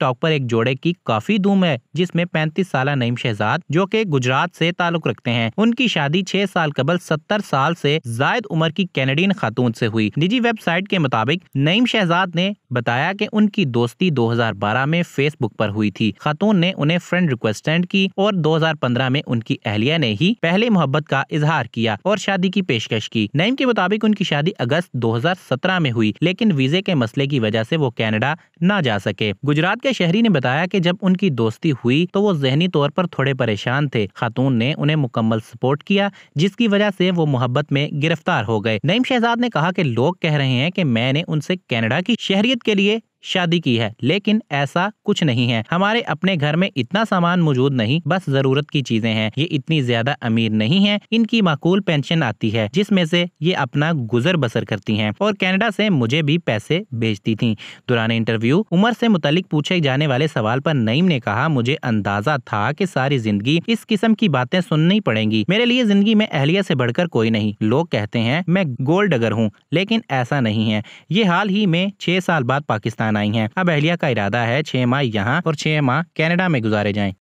TikTok पर एक जोड़े की काफी धूम है जिसमें पैंतीस साल नईम शहजाद जो की गुजरात से ताल्लुक रखते हैं उनकी शादी छह साल कबल सत्तर साल से जायद उम्र की कैनेडियन खातून से हुई निजी वेबसाइट के मुताबिक नईम शहजाद ने बताया कि उनकी दोस्ती 2012 में फेसबुक पर हुई थी खातून ने उन्हें फ्रेंड रिक्वेस्ट सेंड की और 2015 में उनकी अहलिया ने ही पहले मोहब्बत का इजहार किया और शादी की पेशकश की नईम के मुताबिक उनकी शादी अगस्त 2017 में हुई लेकिन वीजे के मसले की वजह से वो कनाडा ना जा सके गुजरात के के शहरी ने बताया कि जब उनकी दोस्ती हुई तो वो जहनी तौर पर थोड़े परेशान थे खातून ने उन्हें मुकम्मल सपोर्ट किया जिसकी वजह से वो मोहब्बत में गिरफ्तार हो गए नईम शहजाद ने कहा कि लोग कह रहे हैं कि मैंने उनसे कनाडा की शहरियत के लिए शादी की है लेकिन ऐसा कुछ नहीं है हमारे अपने घर में इतना सामान मौजूद नहीं बस जरूरत की चीजें हैं ये इतनी ज्यादा अमीर नहीं है इनकी माकूल पेंशन आती है जिसमें से ये अपना गुजर बसर करती हैं और कनाडा से मुझे भी पैसे भेजती थी दौरान इंटरव्यू उम्र से मुतालिक पूछे जाने वाले सवाल पर नईम ने कहा मुझे अंदाजा था कि सारी जिंदगी इस किस्म की बातें सुननी पड़ेंगी मेरे लिए जिंदगी में अहलिया से बढ़कर कोई नहीं लोग कहते हैं मैं गोल्ड डगर हूँ लेकिन ऐसा नहीं है ये हाल ही में छह साल बाद पाकिस्तान पाकिस्तान आई हैं अब अहलिया का इरादा है छह माह यहाँ और छह माह कनाडा में गुजारे जाएं